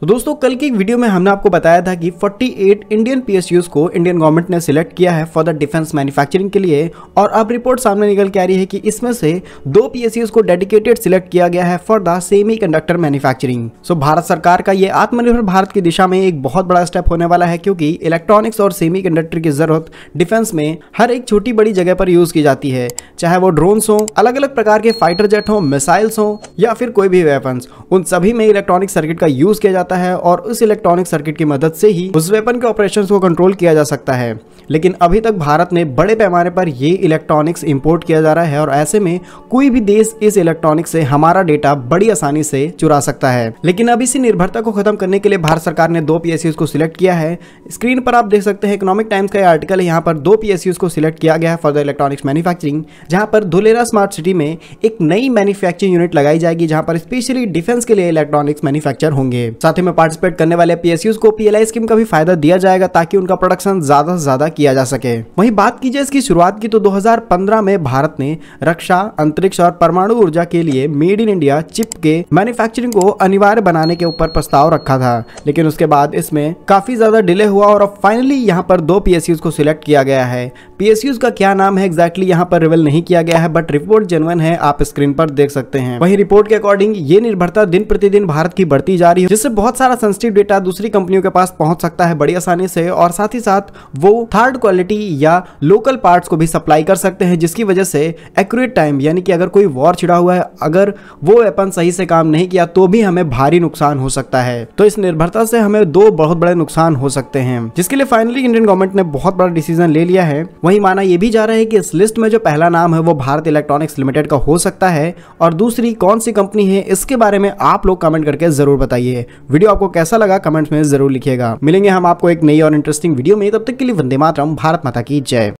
तो दोस्तों कल की वीडियो में हमने आपको बताया था कि 48 इंडियन पीएसयूज को इंडियन गवर्नमेंट ने सिलेक्ट किया है फॉर द डिफेंस मैन्युफैक्चरिंग के लिए और अब रिपोर्ट सामने निकल के आ रही है कि इसमें से दो पीएसयूज को डेडिकेटेड सिलेक्ट किया गया है for the semiconductor manufacturing so Bharat सरकार का ये आत्मनिर्भर भारत की दिशा में एक बहुत बड़ा स्टेप होने वाला है क्योंकि इलेक्ट्रॉनिक्स और सेमी की जरूरत डिफेंस में हर एक छोटी बड़ी जगह पर यूज की जाती है चाहे वो ड्रोन हो अलग अलग प्रकार के फाइटर जेट हो मिसाइल्स हो या फिर कोई भी वेपन उन सभी में इलेक्ट्रॉनिक सर्किट का यूज किया जाता जाता है और उस इलेक्ट्रॉनिक सर्किट की मदद से ही उस वेपन के ऑपरेशन को कंट्रोल किया जा सकता है लेकिन अभी तक भारत ने बड़े पैमाने पर ये इलेक्ट्रॉनिक्स इम्पोर्ट किया जा रहा है और ऐसे में कोई भी देश इस इलेक्ट्रॉनिक से हमारा डेटा बड़ी आसानी से चुरा सकता है लेकिन अब इसी निर्भरता को खत्म करने के लिए भारत सरकार ने दो पीएसयूज को सिलेक्ट किया है स्क्रीन पर आप देख सकते हैं इकोनॉमिक टाइम्स का आर्टिकल यहाँ पर दो पीएसयूज को सिलेक्ट किया गया है फॉर द इलेक्ट्रॉनिक्स मैन्युफैक्चरिंग जहाँ पर धुलेरा स्मार्ट सिटी में एक नई मैन्युफैक्चरिंग यूनिट लगाई जाएगी जहाँ पर स्पेशली डिफेंस के लिए इलेक्ट्रॉनिक्स मैन्युफैक्चर होंगे साथ साथ ही में पार्टिसिपेट करने वाले पीएसयू को पीएलआई स्कीम का भी फायदा दिया जाएगा ताकि उनका प्रोडक्शन ज्यादा से ज्यादा किया जा सके वहीं बात की जाए इसकी शुरुआत की तो 2015 में भारत ने रक्षा अंतरिक्ष और परमाणु ऊर्जा के लिए मेड इन इंडिया चिप के मैन्युफैक्चरिंग को अनिवार्य बनाने के ऊपर प्रस्ताव रखा था लेकिन उसके बाद इसमें काफी ज्यादा डिले हुआ और अब फाइनली यहाँ पर दो पीएसयूज को सिलेक्ट किया गया है पीएसयूज का क्या नाम है एग्जैक्टली exactly यहाँ पर रिविल नहीं किया गया है बट रिपोर्ट जेनवन है आप स्क्रीन पर देख सकते हैं वही रिपोर्ट के अकॉर्डिंग ये निर्भरता दिन प्रतिदिन भारत की बढ़ती जा रही है जिससे बहुत बहुत सारा सेंसिटिव डेटा दूसरी कंपनियों के पास पहुंच सकता है बड़ी आसानी से और साथ ही साथ वो थर्ड क्वालिटी या लोकल पार्ट्स को भी सप्लाई कर सकते हैं जिसकी वजह से एक्यूरेट टाइम यानी कि अगर कोई वॉर छिड़ा हुआ है अगर वो वेपन सही से काम नहीं किया तो भी हमें भारी नुकसान हो सकता है तो इस निर्भरता से हमें दो बहुत बड़े नुकसान हो सकते हैं जिसके लिए फाइनली इंडियन गवर्नमेंट ने बहुत बड़ा डिसीजन ले लिया है वही माना यह भी जा रहा है कि इस लिस्ट में जो पहला नाम है वो भारत इलेक्ट्रॉनिक्स लिमिटेड का हो सकता है और दूसरी कौन सी कंपनी है इसके बारे में आप लोग कमेंट करके जरूर बताइए वीडियो आपको कैसा लगा कमेंट्स में जरूर लिखिएगा मिलेंगे हम आपको एक नई और इंटरेस्टिंग वीडियो में तब तक के लिए वंदे मातरम भारत माता की जय